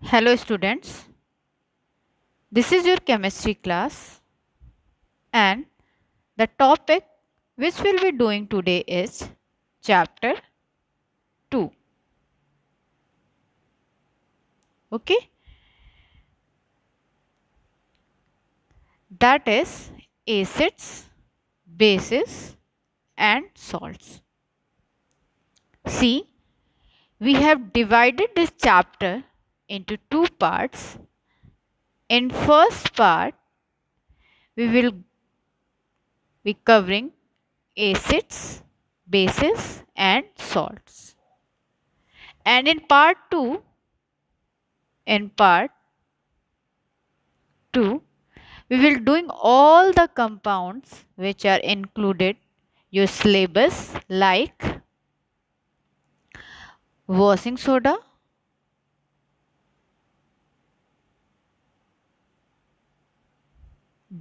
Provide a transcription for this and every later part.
Hello students, this is your chemistry class and the topic which we'll be doing today is chapter 2. Okay, that is acids, bases and salts. See, we have divided this chapter into two parts. In first part, we will be covering acids, bases and salts. And in part 2, in part 2, we will doing all the compounds which are included your syllabus like washing soda,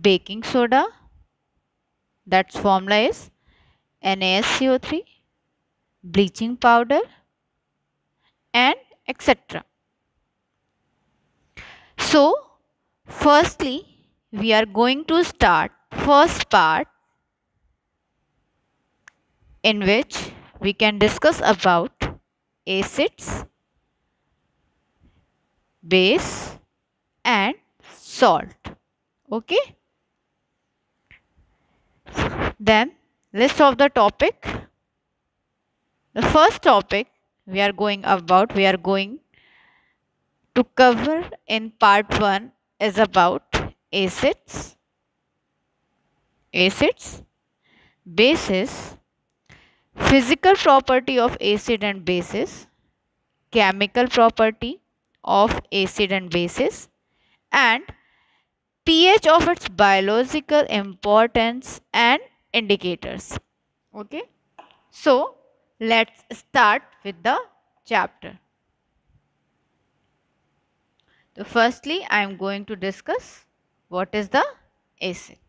baking soda that's formula is NaSCO3 bleaching powder and etc. So firstly we are going to start first part in which we can discuss about acids, base and salt. Okay. Then list of the topic. The first topic we are going about, we are going to cover in part 1 is about acids, acids, bases, physical property of acid and bases, chemical property of acid and bases, and pH of its biological importance and indicators. Okay. So, let's start with the chapter. So, firstly, I am going to discuss what is the acid.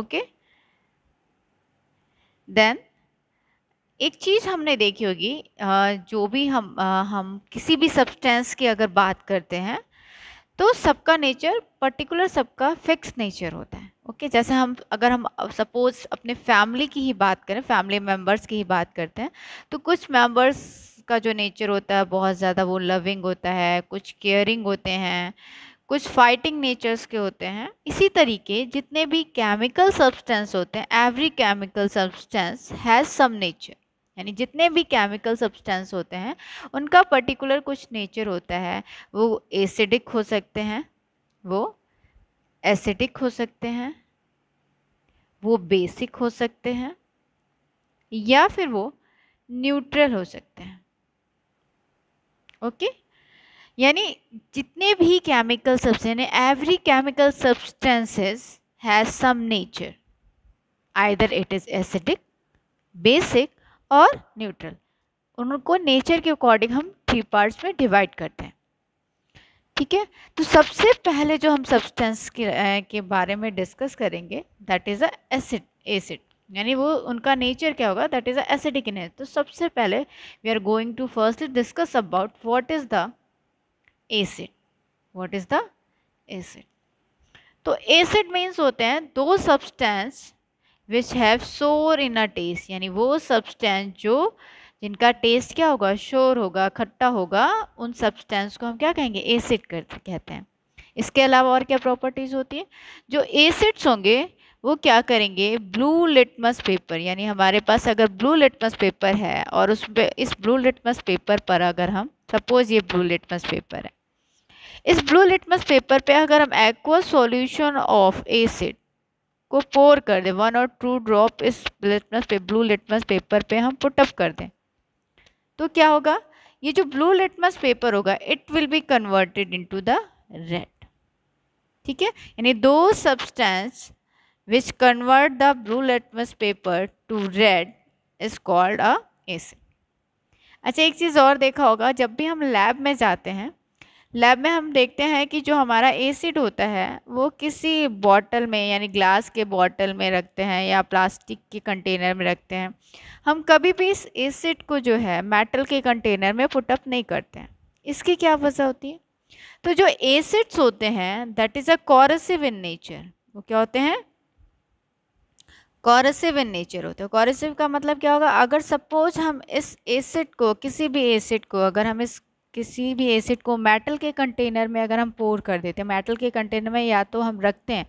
Okay. Then, एक चीज़ हमने देखी होगी जो भी हम हम किसी भी सब्सटेंस की अगर बात करते हैं तो सबका नेचर पर्टिकुलर सबका फिक्स नेचर होता है ओके जैसे हम अगर हम सपोज़ अपने फैमिली की ही बात करें फैमिली मेम्बर्स की ही बात करते हैं तो कुछ मेम्बर्स का जो नेचर होता है बहुत ज़्यादा वो लविंग होता है कुछ केयरिंग होते हैं कुछ फाइटिंग नेचर्स के होते हैं इसी तरीके जितने भी केमिकल सब्सटेंस होते हैं every chemical substance has some nature यानी जितने भी केमिकल सब्सटेंस होते हैं उनका पर्टिकुलर कुछ नेचर होता है वो एसिडिक हो सकते हैं वो एसिडिक हो सकते हैं वो बेसिक हो सकते हैं या फिर वो न्यूट्रल हो सकते हैं ओके यानी जितने भी केमिकल सब्सटेंस यानी every chemical substances has some nature either it is acidic basic और न्यूट्रल उनको नेचर के अकॉर्डिंग हम थ्री पार्ट्स में डिवाइड करते हैं ठीक है तो सबसे पहले जो हम सब्सटेंस के, के बारे में डिस्कस करेंगे that is a acid acid यानी वो उनका नेचर क्या होगा that is a acidic nature तो सबसे पहले we are going to firstly discuss about what is the acid what is the acid तो एसिड मीन्स होते हैं दो substance which have sour in a test यानी वो सब्सटेंस जो जिनका टेस्ट क्या होगा शोर होगा खट्टा होगा उन सब्सटेंस को हम क्या कहेंगे एसिड कहते हैं इसके अलावा और क्या प्रॉपर्टीज़ होती है जो एसिड्स होंगे वो क्या करेंगे ब्लू लिटमस पेपर यानी हमारे पास अगर ब्लू लिटमस पेपर है और उस पे इस ब्लू लिटमस पेपर पर अगर हम सपोज ये ब्लू लिटमस पेपर है इस ब्लू लिटमस पेपर पे अगर हम एक्वा सॉल्यूशन ऑफ एसिड को पोर कर दें वन और टू ड्रॉप इस लिटमस पे ब्लू लिटमस पेपर पे हम पुटअप कर दें तो क्या होगा ये जो ब्लू लिटमस पेपर होगा it will be converted into the red ठीक है यानी दो substance which convert the blue litmus paper to red is called a acid अच्छा एक चीज़ और देखा होगा जब भी हम लैब में जाते हैं लैब में हम देखते हैं कि जो हमारा एसिड होता है वो किसी बॉटल में यानी ग्लास के बॉटल में रखते हैं या प्लास्टिक के कंटेनर में रखते हैं हम कभी भी इस एसिड को जो है मेटल के कंटेनर में पुटअप नहीं करते हैं इसकी क्या वजह होती है तो जो एसिड्स होते हैं that is a corrosive in nature वो क्या होते हैं कॉरसिव इन नेचर होते हैं कॉरसिव का मतलब क्या होगा अगर सपोज हम इस एसिड को किसी भी एसिड को अगर हम इस किसी भी एसिड को मेटल के कंटेनर में अगर हम पोर कर देते हैं मेटल के कंटेनर में या तो हम रखते हैं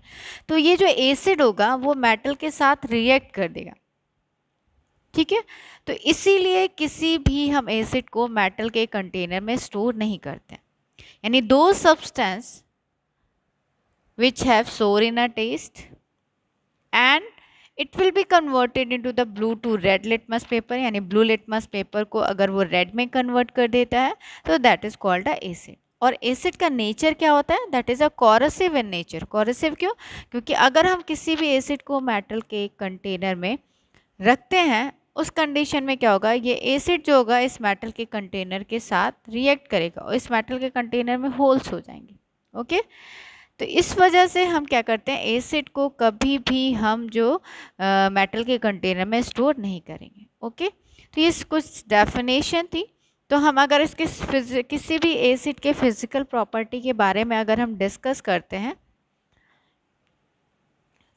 तो ये जो एसिड होगा वो मेटल के साथ रिएक्ट कर देगा ठीक है तो इसीलिए किसी भी हम एसिड को मेटल के कंटेनर में स्टोर नहीं करते यानी दो substance which have sour in a taste and it will be converted into the blue to red litmus paper यानी ब्लू लिटमस पेपर को अगर वो रेड में कन्वर्ट कर देता है तो that is called a acid और एसिड का नेचर क्या होता है that is a corrosive in nature corrosive क्यों क्योंकि अगर हम किसी भी एसिड को मेटल के कंटेनर में रखते हैं उस कंडीशन में क्या होगा ये एसिड जो होगा इस मेटल के कंटेनर के साथ रिएक्ट करेगा और इस मेटल के कंटेनर में होल्स हो जाएंगे ओके okay? तो इस वजह से हम क्या करते हैं एसिड को कभी भी हम जो आ, मेटल के कंटेनर में स्टोर नहीं करेंगे ओके तो ये कुछ डेफिनेशन थी तो हम अगर इसके किसी भी एसिड के फिज़िकल प्रॉपर्टी के बारे में अगर हम डिस्कस करते हैं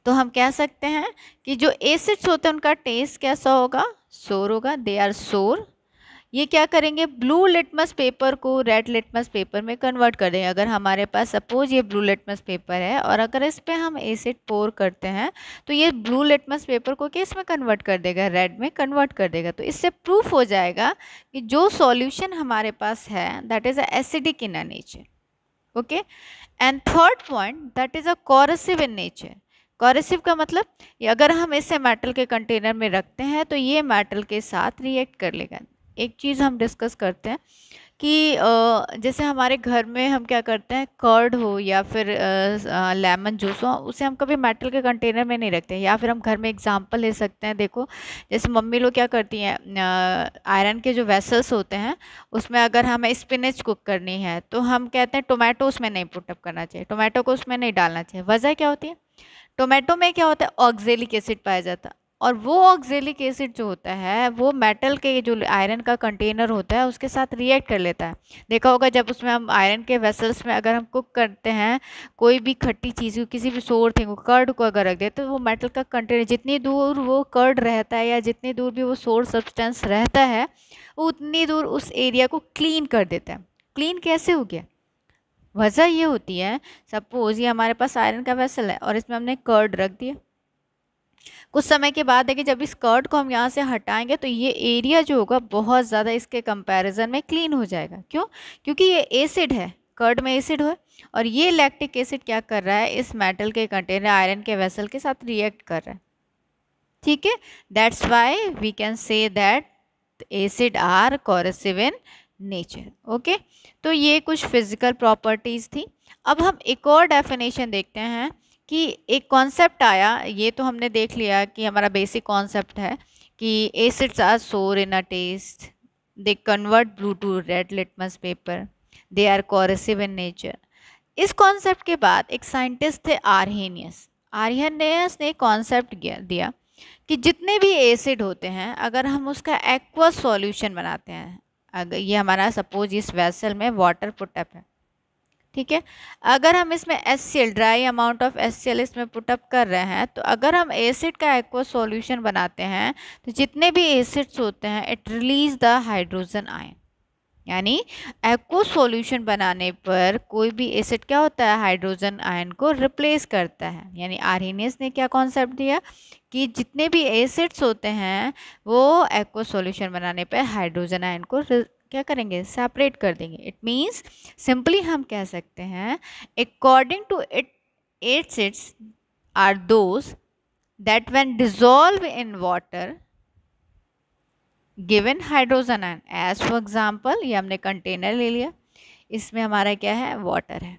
तो हम कह सकते हैं कि जो एसिड्स होते हैं उनका टेस्ट कैसा होगा सोर होगा दे आर सोर ये क्या करेंगे ब्लू लिटमस पेपर को रेड लिटमस पेपर में कन्वर्ट कर देंगे अगर हमारे पास सपोज ये ब्लू लिटमस पेपर है और अगर इस पर हम एसिड पोर करते हैं तो ये ब्लू लिटमस पेपर को किस में कन्वर्ट कर देगा रेड में कन्वर्ट कर देगा तो इससे प्रूफ हो जाएगा कि जो सॉल्यूशन हमारे पास है that is a acidic in a nature okay and third point that is a corrosive in nature corrosive का मतलब अगर हम इसे मेटल के कंटेनर में रखते हैं तो ये मेटल के साथ रिएक्ट कर लेगा एक चीज़ हम डिस्कस करते हैं कि जैसे हमारे घर में हम क्या करते हैं कर्ड हो या फिर लेमन जूस हो उसे हम कभी मेटल के कंटेनर में नहीं रखते या फिर हम घर में एग्जांपल ले सकते हैं देखो जैसे मम्मी लोग क्या करती हैं आयरन के जो वेसल्स होते हैं उसमें अगर हमें स्पिनच कुक करनी है तो हम कहते हैं टोमेटो उसमें नहीं पुटअप करना चाहिए टोमेटो को उसमें नहीं डालना चाहिए वजह क्या होती है टोमेटो में क्या होता है ऑक्जेलिक एसिड पाया जाता और वो ऑक्जेलिक एसिड जो होता है वो मेटल के जो आयरन का कंटेनर होता है उसके साथ रिएक्ट कर लेता है देखा होगा जब उसमें हम आयरन के वेसल्स में अगर हम कुक करते हैं कोई भी खट्टी चीज़ को किसी भी सोर थिंग को कर्ड को अगर रख दे तो वो मेटल का कंटेनर जितनी दूर वो कर्ड रहता है या जितनी दूर भी वो सोर सब्सटेंस रहता है वो उतनी दूर उस एरिया को क्लीन कर देता है क्लीन कैसे हो गया वजह ये होती है सपोज़ ये हमारे पास आयरन का वेसल है और इसमें हमने कर्ड रख दिया कुछ समय के बाद देखिए जब इस कर्ट को हम यहाँ से हटाएंगे तो ये एरिया जो होगा बहुत ज़्यादा इसके कंपैरिजन में क्लीन हो जाएगा क्यों क्योंकि ये एसिड है कर्ड में एसिड हो और ये लैक्टिक एसिड क्या कर रहा है इस मेटल के कंटेनर आयरन के वेसल के साथ रिएक्ट कर रहा है ठीक है that's why we can say that acid are corrosive in nature okay तो ये कुछ फिजिकल प्रॉपर्टीज़ थी अब हम एक और डेफिनेशन देखते हैं कि एक कॉन्सेप्ट आया ये तो हमने देख लिया कि हमारा बेसिक कॉन्सेप्ट है कि acids are sour in a taste they convert blue to red litmus paper they are corrosive in nature इस कॉन्सेप्ट के बाद एक साइंटिस्ट थे आर्नियस आर्नियस ने कॉन्सेप्ट दिया कि जितने भी एसिड होते हैं अगर हम उसका एक्वा सॉल्यूशन बनाते हैं अगर ये हमारा सपोज इस वेसल में वाटर पुटअप है ठीक है अगर हम इसमें S C L dry amount of S C L इसमें पुटअप कर रहे हैं तो अगर हम एसिड का एक्व सॉल्यूशन बनाते हैं तो जितने भी एसिड्स होते हैं it release the hydrogen ion यानी एक्व सॉल्यूशन बनाने पर कोई भी एसिड क्या होता है हाइड्रोजन आयन को रिप्लेस करता है यानी आरहीनियस ने क्या कॉन्सेप्ट दिया कि जितने भी एसिड्स होते हैं वो एक्व सॉल्यूशन बनाने पर हाइड्रोजन आयन को क्या करेंगे सेपरेट कर देंगे इट मीन्स सिंपली हम कह सकते हैं according to it it's its are those that when dissolve in water given hydrogen ion as for example ये हमने कंटेनर ले लिया इसमें हमारा क्या है वाटर है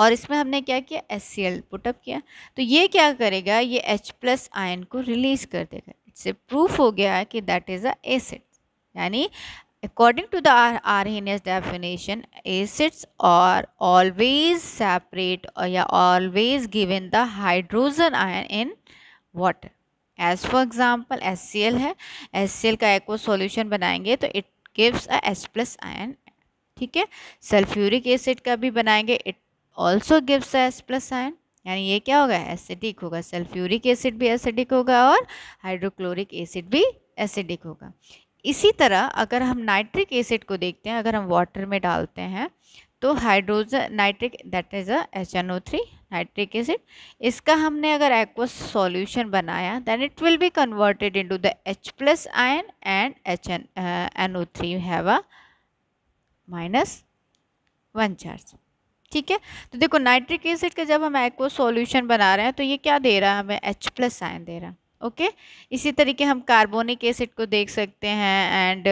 और इसमें हमने क्या किया एस सी एल पुटअप किया तो ये क्या करेगा ये एच प्लस आयन को रिलीज कर देगा ए प्रूफ हो गया कि दैट इज़ अ एसिड यानी According to the Arrhenius definition, acids are always separate or uh, always given the hydrogen ion in water. As for example S C L है S C L का aqueous solution बनाएंगे तो it gives a S plus ion ठीक है sulphuric acid का भी बनाएंगे it also gives a S plus ion यानी ये क्या होगा एसिडिक होगा सल्फ्यूरिक एसिड भी एसिडिक होगा और हाइड्रोक्लोरिक एसिड भी एसिडिक होगा इसी तरह अगर हम नाइट्रिक एसिड को देखते हैं अगर हम वाटर में डालते हैं तो hydrogen nitric that is a H N O three nitric acid इसका हमने अगर एक्वस सॉल्यूशन बनाया then it will be converted into the H plus ion and H N N O three have a minus one charge ठीक है तो देखो nitric acid का जब हम एक्वस सॉल्यूशन बना रहे हैं तो ये क्या दे रहा है हमें एच प्लस आयन दे रहा है ओके इसी तरीके हम कार्बोनिक एसिड को देख सकते हैं एंड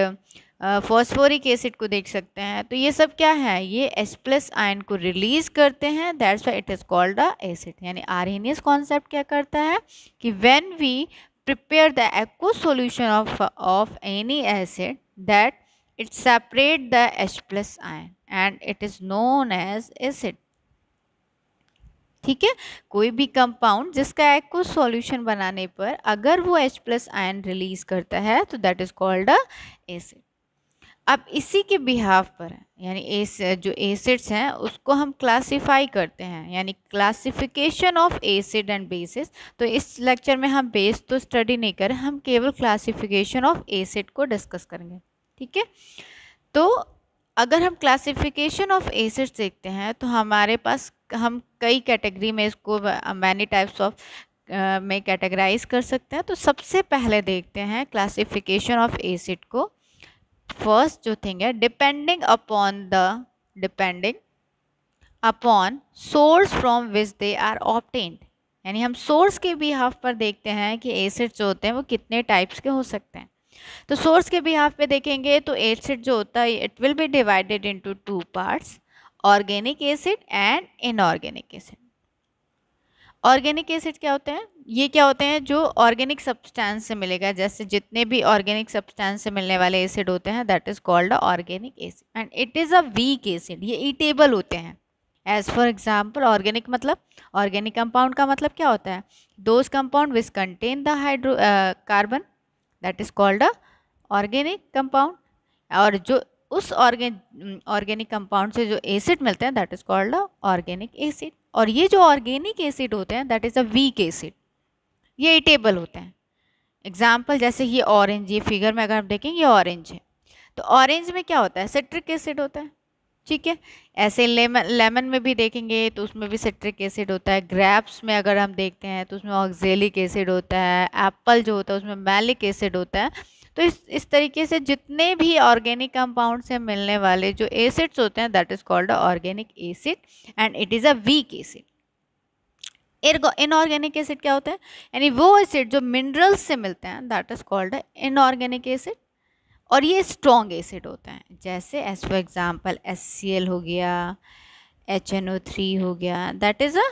फॉस्फोरिक एसिड को देख सकते हैं तो ये सब क्या है ये एस प्लस आयन को रिलीज करते हैं that's why it is called a acid यानी आरहीनियस कॉन्सेप्ट क्या करता है कि when we prepare the aqueous solution of of any acid that it separate the H plus ion and it is known as acid ठीक है कोई भी compound जिसका एक्व सॉल्यूशन बनाने पर अगर वो H प्लस आयन रिलीज करता है तो that is called a acid अब इसी के बिहाव पर यानी एस जो एसिड्स हैं उसको हम क्लासिफाई करते हैं यानी classification of acid and basis तो इस लेक्चर में हम बेस तो स्टडी नहीं करें हम केवल क्लासिफिकेशन ऑफ एसिड को डिस्कस करेंगे ठीक है तो अगर हम क्लासिफिकेशन ऑफ एसिड्स देखते हैं तो हमारे पास हम कई कैटेगरी में इसको मैनी टाइप्स ऑफ में कैटेगराइज कर सकते हैं तो सबसे पहले देखते हैं क्लासिफिकेशन ऑफ एसिड को फर्स्ट जो थिंग है depending upon the depending upon source from which they are obtained यानी हम सोर्स के भी हाफ पर देखते हैं कि एसिड जो होते हैं वो कितने टाइप्स के हो सकते हैं तो सोर्स के बिहाफ पे देखेंगे तो एसिड जो होता है it will be divided into two parts organic acid and inorganic acid organic acid क्या होते हैं ये क्या होते हैं जो ऑर्गेनिक सब्सटेंस से मिलेगा जैसे जितने भी ऑर्गेनिक सब्सटेंस से मिलने वाले एसिड होते हैं that is called organic acid and it is a weak acid ये ईटेबल होते हैं एज फॉर एग्जाम्पल ऑर्गेनिक मतलब ऑर्गेनिक कंपाउंड का मतलब क्या होता है those compound which contain the hydrocarbon that is called a organic compound और जो उस ऑर्गेन ऑर्गेनिक कंपाउंड से जो एसिड मिलते हैं that is called a organic acid और ये जो ऑर्गेनिक एसिड होते हैं that is a weak acid ये इटेबल होते हैं एग्जाम्पल जैसे ये ऑरेंज ये फिगर में अगर हम देखें ये ऑरेंज है तो ऑरेंज में क्या होता है सिट्रिक एसिड होता है ठीक है ऐसे लेमन लेमन में भी देखेंगे तो उसमें भी सिट्रिक एसिड होता है ग्रैप्स में अगर हम देखते हैं तो उसमें ऑक्जेलिक एसिड होता है एप्पल जो होता है उसमें मैलिक एसिड होता है तो इस इस तरीके से जितने भी ऑर्गेनिक कंपाउंड से मिलने वाले जो एसिड्स होते हैं that is called organic acid and it is a weak acid inorganic acid क्या होता है यानी वो एसिड जो मिनरल्स से मिलते हैं that is called inorganic acid और ये स्ट्रॉन्ग एसिड होते हैं जैसे as for example S C L हो गया एच एन ओ थ्री हो गया that is a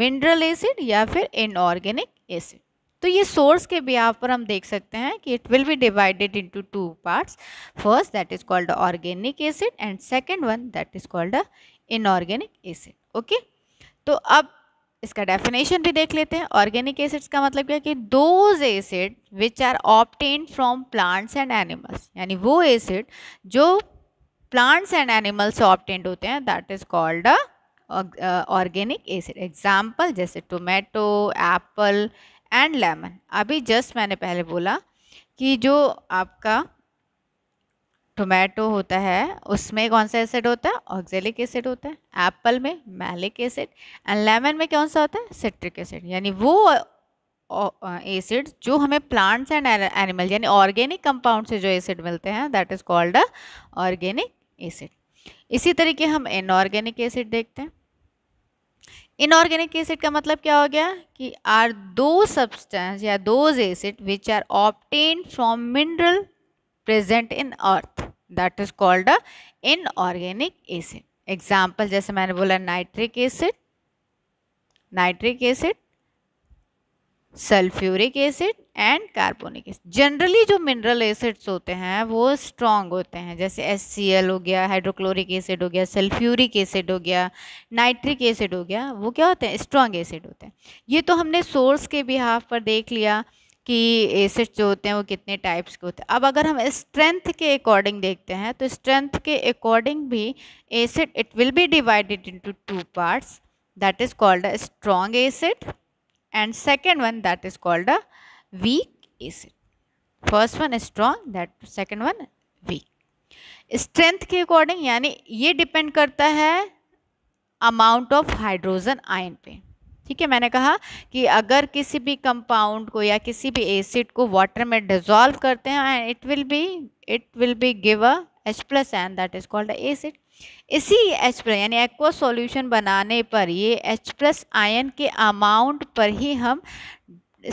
mineral acid या फिर इनऑर्गेनिक एसिड तो ये सोर्स के बिहाव पर हम देख सकते हैं कि it will be divided into two parts first that is called organic acid and second one that is called a inorganic acid okay तो अब इसका डेफिनेशन भी देख लेते हैं ऑर्गेनिक एसिड्स का मतलब क्या है कि those acid which are obtain from plants and animals यानी वो एसिड जो प्लांट्स एंड एनिमल्स से ऑप्टेंड होते हैं that is called a organic acid example जैसे टोमेटो एप्पल एंड लेमन अभी जस्ट मैंने पहले बोला कि जो आपका टोमेटो होता है उसमें कौन सा एसिड होता है ऑक्जेलिक एसिड होता है एप्पल में मैलिक एसिड एंड लेमन में कौन सा होता है सिट्रिक एसिड यानी वो एसिड जो हमें प्लांट्स एंड एनिमल यानी ऑर्गेनिक कंपाउंड से जो एसिड मिलते हैं that is called a organic acid इसी तरीके हम इनऑर्गेनिक एसिड देखते हैं इनऑर्गेनिक एसिड का मतलब क्या हो गया कि आर दो सब्सटेंस या those acid which are obtain from mineral present in earth that is called a inorganic acid example जैसे मैंने बोला nitric acid nitric acid sulphuric acid and carbonic acid generally जो मिनरल एसिड्स होते हैं वो strong होते हैं जैसे एस हो गया हाइड्रोक्लोरिक एसिड हो गया सल्फ्यूरिक एसिड हो गया नाइट्रिक एसिड हो गया वो क्या होते हैं स्ट्रॉन्ग एसिड होते हैं ये तो हमने सोर्स के बिहाफ पर देख लिया कि एसिड्स जो होते हैं वो कितने टाइप्स के होते हैं अब अगर हम स्ट्रेंथ के अकॉर्डिंग देखते हैं तो स्ट्रेंथ के अकॉर्डिंग भी acid it will be divided into two parts that is called a strong acid and second one that is called a weak acid first one is strong that second one weak strength के according यानी ये depend करता है amount of hydrogen ion पे ठीक है मैंने कहा कि अगर किसी भी कंपाउंड को या किसी भी एसिड को वाटर में डिजोल्व करते हैं and it will be it will be give a H plus N that is called acid इसी एच प्लस यानी एक्वा सॉल्यूशन बनाने पर ये एच प्लस आयन के अमाउंट पर ही हम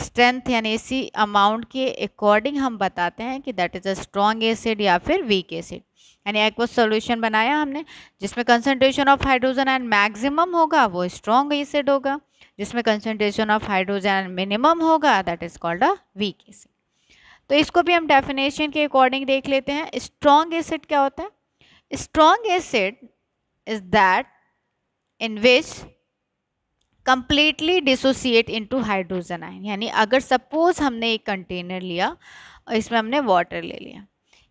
स्ट्रेंथ यानी इसी अमाउंट के अकॉर्डिंग हम बताते हैं कि that is a strong acid या फिर वीक एसिड यानी एक्वा सॉल्यूशन बनाया हमने जिसमें concentration of hydrogen and maximum होगा वो स्ट्रॉन्ग एसिड होगा जिसमें कंसनट्रेशन ऑफ हाइड्रोजन मिनिमम होगा that is called a weak acid तो इसको भी हम डेफिनेशन के अकॉर्डिंग देख लेते हैं स्ट्रॉन्ग एसिड क्या होता है strong acid is that in which completely dissociate into hydrogen ion यानी अगर सपोज हमने एक कंटेनर लिया और इसमें हमने वाटर ले लिया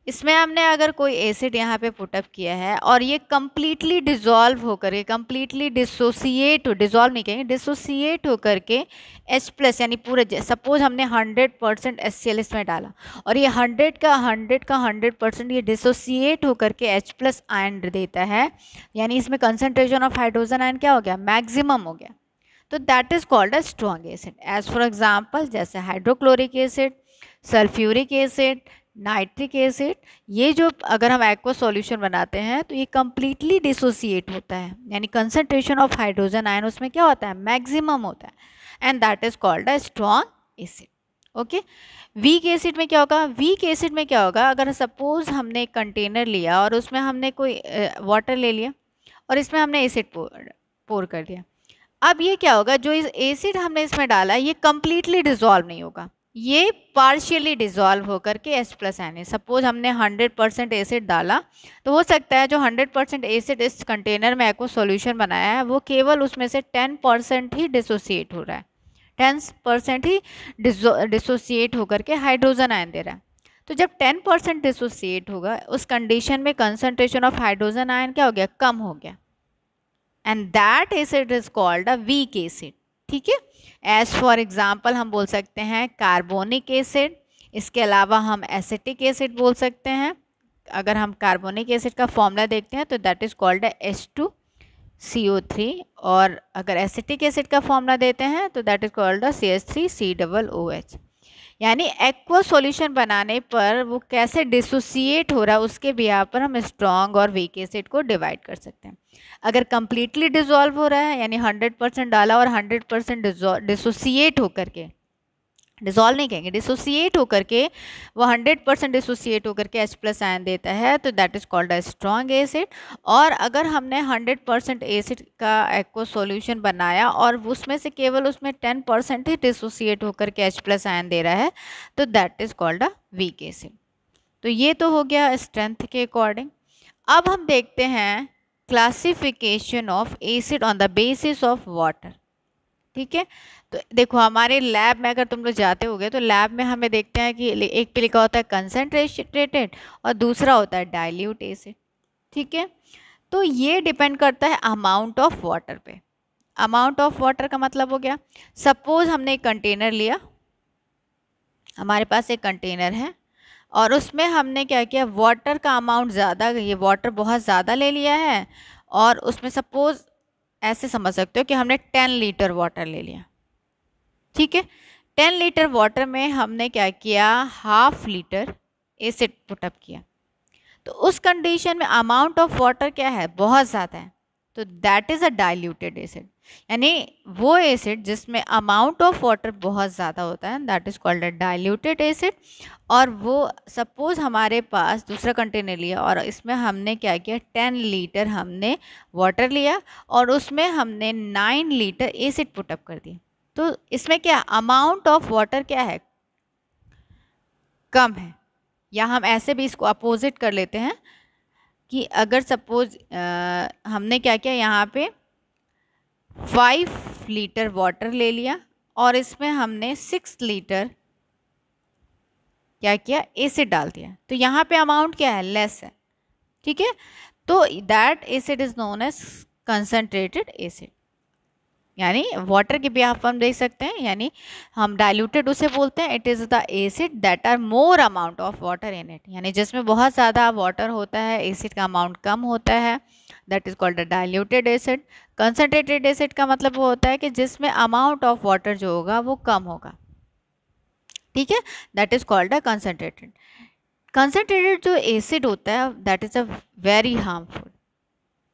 इसमें हमने अगर कोई एसिड यहाँ पे पुटअप किया है और ये कम्प्लीटली डिजोल्व होकर के कम्प्लीटली डिसोसिएट डिजोल्व नहीं कहेंगे डिसोसिएट होकर के एच प्लस यानी पूरे सपोज हमने hundred percent S C L इसमें डाला और ये हंड्रेड का हंड्रेड का हंड्रेड परसेंट ये डिसोसिएट होकर के एच प्लस आयन देता है यानी इसमें कंसनट्रेशन ऑफ हाइड्रोजन आयन क्या हो गया मैक्सिमम हो गया तो that is called a strong acid as for example जैसे hydrochloric acid sulphuric acid nitric acid ये जो अगर हम एक्वा सॉल्यूशन बनाते हैं तो ये कम्प्लीटली डिसोसिएट होता है यानी कंसनट्रेशन ऑफ हाइड्रोजन आयन उसमें क्या होता है मैक्सिमम होता है and that is called a strong acid okay weak acid में क्या होगा वीक एसिड में क्या होगा अगर सपोज़ हमने एक कंटेनर लिया और उसमें हमने कोई वाटर ले लिया और इसमें हमने एसिड पोर, पोर कर दिया अब ये क्या होगा जो इस एसिड हमने इसमें डाला ये कम्प्लीटली डिजॉल्व नहीं होगा ये पार्शियली डिजॉल्व होकर के S plus N A suppose हमने 100 परसेंट एसिड डाला तो हो सकता है जो 100 परसेंट एसिड इस कंटेनर में एक्व सोल्यूशन बनाया है वो केवल उसमें से 10 परसेंट ही डिसोसिएट हो रहा है 10 परसेंट ही डिसोसिएट होकर के हाइड्रोजन आयन दे रहा है तो जब 10 परसेंट डिसोसिएट होगा उस कंडीशन में कंसनट्रेशन ऑफ हाइड्रोजन आयन क्या हो गया कम हो गया and that acid is called a weak acid ठीक है एज फॉर एग्ज़ाम्पल हम बोल सकते हैं कार्बोनिक एसिड इसके अलावा हम एसिटिक एसिड बोल सकते हैं अगर हम कार्बोनिक एसिड का फॉर्मूला देखते हैं तो that is called S two C O three और अगर एसिटिक एसिड का फॉर्मूला देते हैं तो that is called C S three C double O H यानी एक्वा सॉल्यूशन बनाने पर वो कैसे डिसोसिएट हो रहा है उसके बिहार पर हम स्ट्रॉन्ग और वीक एसिड को डिवाइड कर सकते हैं अगर कम्प्लीटली डिजोल्व हो रहा है यानी हंड्रेड परसेंट डाला और हंड्रेड परसेंट डिसोसिएट होकर के डिजोल्व नहीं कहेंगे डिसोसिएट होकर के वो 100 परसेंट डिसोसिएट होकर के एच प्लस आयन देता है तो that is called a strong acid और अगर हमने 100 परसेंट एसिड का एक्ो सोल्यूशन बनाया और उसमें से केवल उसमें 10 परसेंट ही डिसोसिएट होकर के एच प्लस आयन दे रहा है तो that is called a weak acid तो ये तो हो गया स्ट्रेंथ के अकॉर्डिंग अब हम देखते हैं classification of acid on the basis of water ठीक है तो देखो हमारे लैब में अगर तुम लोग जाते हो तो लैब में हमें देखते हैं कि एक पे लिखा होता है कंसनट्रेटेड और दूसरा होता है डायल्यूट एसिड ठीक है तो ये डिपेंड करता है अमाउंट ऑफ वाटर पे अमाउंट ऑफ वाटर का मतलब हो गया सपोज हमने एक कंटेनर लिया हमारे पास एक कंटेनर है और उसमें हमने क्या किया वाटर का अमाउंट ज़्यादा ये वाटर बहुत ज़्यादा ले लिया है और उसमें सपोज़ ऐसे समझ सकते हो कि हमने टेन लीटर वाटर ले लिया ठीक है टेन लीटर वाटर में हमने क्या किया हाफ लीटर एसिड पुटअप किया तो उस कंडीशन में अमाउंट ऑफ वाटर क्या है बहुत ज़्यादा है तो that is a diluted acid यानी वो एसिड जिसमें अमाउंट ऑफ वाटर बहुत ज़्यादा होता है that is called a diluted acid और वो सपोज़ हमारे पास दूसरा कंटेनर लिया और इसमें हमने क्या किया टेन लीटर हमने वाटर लिया और उसमें हमने नाइन लीटर एसिड पुटअप कर दिया तो इसमें क्या अमाउंट ऑफ वाटर क्या है कम है या हम ऐसे भी इसको अपोजिट कर लेते हैं कि अगर सपोज़ हमने क्या किया यहाँ पे फाइव लीटर वाटर ले लिया और इसमें हमने सिक्स लीटर क्या किया एसिड डाल दिया तो यहाँ पे अमाउंट क्या है लेस है ठीक है तो that acid is known as concentrated acid यानी वाटर के भी आप हम देख सकते हैं यानी हम डाइल्यूटेड उसे बोलते हैं it is the acid that are more amount of water in it यानी जिसमें बहुत ज़्यादा वाटर होता है एसिड का अमाउंट कम होता है that is called a diluted acid concentrated acid का मतलब वो होता है कि जिसमें अमाउंट ऑफ वाटर जो होगा वो कम होगा ठीक है that is called a concentrated concentrated जो एसिड होता है that is a very harmful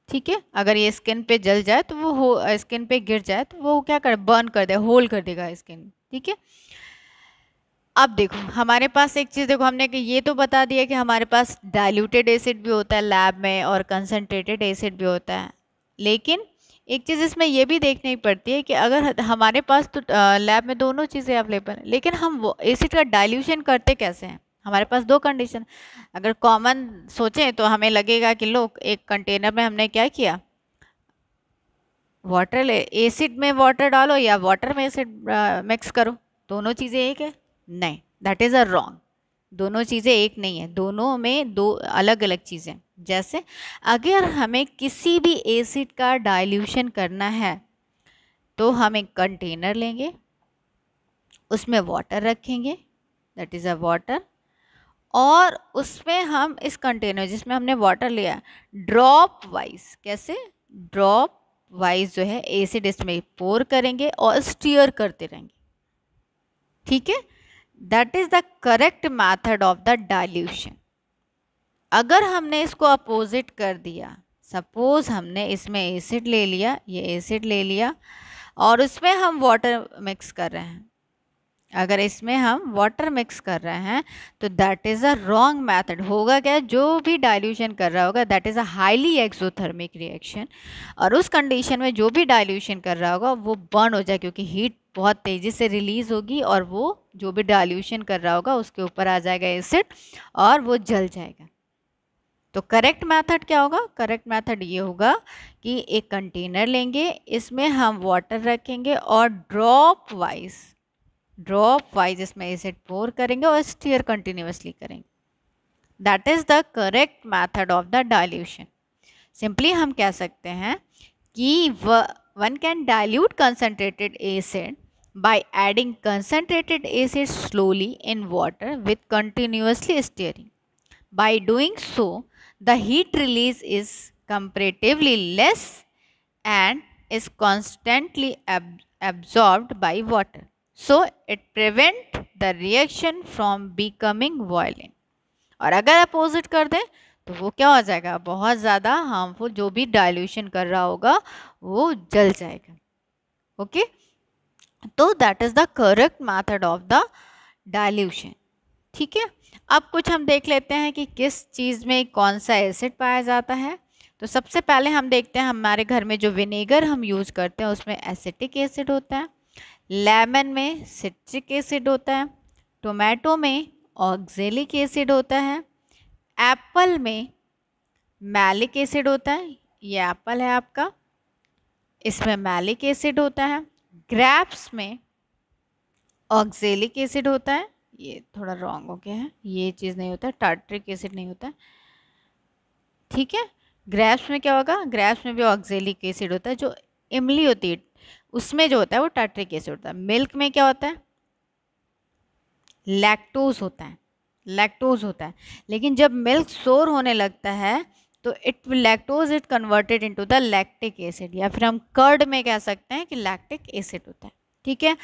ठीक है अगर ये स्किन पे जल जाए तो वो हो स्किन पे गिर जाए तो वो क्या कर बर्न कर दे होल कर देगा स्किन ठीक है अब देखो हमारे पास एक चीज़ देखो हमने ये तो बता दिया कि हमारे पास डाइल्यूटेड एसिड भी होता है लैब में और कंसनट्रेटेड एसिड भी होता है लेकिन एक चीज़ इसमें यह भी देखनी पड़ती है कि अगर हमारे पास तो लैब में दोनों चीज़ें अवेलेबल हैं लेकिन हम एसिड का डाइल्यूशन करते कैसे हैं हमारे पास दो कंडीशन अगर कॉमन सोचें तो हमें लगेगा कि लोग एक कंटेनर में हमने क्या किया वाटर ले एसिड में वाटर डालो या वाटर में एसिड मिक्स करो दोनों चीज़ें एक है नहीं दैट इज़ अ रॉन्ग दोनों चीज़ें एक नहीं है दोनों में दो अलग अलग चीज़ें जैसे अगर हमें किसी भी एसिड का डाइल्यूशन करना है तो हम एक कंटेनर लेंगे उसमें वाटर रखेंगे दैट इज़ अ वाटर और उसमें हम इस कंटेनर जिसमें हमने वाटर लिया ड्रॉप वाइज कैसे ड्रॉप वाइज जो है एसिड इसमें पोर करेंगे और स्टीयर करते रहेंगे ठीक है that is the correct method of the dilution अगर हमने इसको अपोजिट कर दिया सपोज हमने इसमें एसिड ले लिया ये एसिड ले लिया और उसमें हम वाटर मिक्स कर रहे हैं अगर इसमें हम वाटर मिक्स कर रहे हैं तो that is a wrong method होगा क्या जो भी डाइल्यूशन कर रहा होगा that is a highly exothermic reaction और उस कंडीशन में जो भी डाइल्यूशन कर रहा होगा वो बर्न हो जाए क्योंकि हीट बहुत तेज़ी से रिलीज़ होगी और वो जो भी डाइल्यूशन कर रहा होगा उसके ऊपर आ जाएगा एसिड और वो जल जाएगा तो करेक्ट मेथड क्या होगा करेक्ट मेथड ये होगा कि एक कंटेनर लेंगे इसमें हम वाटर रखेंगे और ड्रॉप वाइज ड्रॉप वाइज इसमें इसे पोर करेंगे और स्टीयर कंटिन्यूसली करेंगे that is the correct method of the dilution simply हम कह सकते हैं कि one can dilute concentrated acid by adding concentrated acid slowly in water with continuously stirring by doing so the heat release is comparatively less and is constantly absorb by water so it prevent the reaction from becoming violent और अगर opposite कर दें तो वो क्या हो जाएगा बहुत ज़्यादा हार्मफुल जो भी डाइल्यूशन कर रहा होगा वो जल जाएगा ओके तो that is the correct method of the dilution ठीक है अब कुछ हम देख लेते हैं कि किस चीज़ में कौन सा एसिड पाया जाता है तो सबसे पहले हम देखते हैं हमारे घर में जो विनेगर हम यूज़ करते हैं उसमें एसिटिक एसिड होता है लेमन में सिट्रिक एसिड होता है टोमेटो में ऑक्जेलिक एसिड होता है एप्पल में मैलिक एसिड होता है ये एप्पल है आपका इसमें मैलिक एसिड होता है ग्रैप्स में ऑक्जेलिक एसिड होता है ये थोड़ा रॉन्ग हो गया है ये चीज़ नहीं होता है टार्ट्रिक एसिड नहीं होता है ठीक है ग्रैप्स में क्या होगा ग्रैप्स में भी ऑक्जेलिक एसिड होता है जो इमली होती है उसमें जो होता है वो टार्ट्रिक एसिड होता है मिल्क में क्या होता है लैक्टोज होता है लैक्टोज होता है लेकिन जब मिल्क सोर होने लगता है तो it lactose it converted into the lactic acid या फिर हम कर्ड में कह सकते हैं कि लैक्टिक एसिड होता है ठीक है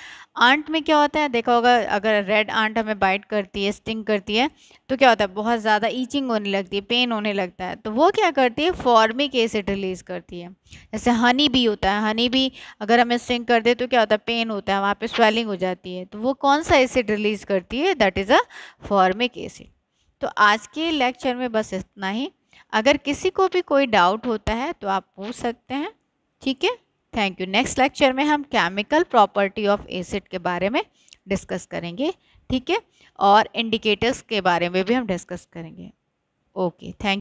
आंट में क्या होता है देखा होगा अगर रेड आंट हमें बाइट करती है स्टिंग करती है तो क्या होता है बहुत ज़्यादा ईचिंग होने लगती है पेन होने लगता है तो वो क्या करती है फॉर्मिक एसिड रिलीज़ करती है जैसे हनी भी होता है हनी भी अगर हमें स्टिंग कर दे तो क्या होता है पेन होता है वहाँ पर स्वेलिंग हो जाती है तो वो कौन सा एसिड रिलीज़ करती है that is a formic acid तो आज के लेक्चर में बस इतना ही अगर किसी को भी कोई डाउट होता है तो आप पूछ सकते हैं ठीक है थैंक यू नेक्स्ट लेक्चर में हम केमिकल प्रॉपर्टी ऑफ एसिड के बारे में डिस्कस करेंगे ठीक है और इंडिकेटर्स के बारे में भी हम डिस्कस करेंगे ओके थैंक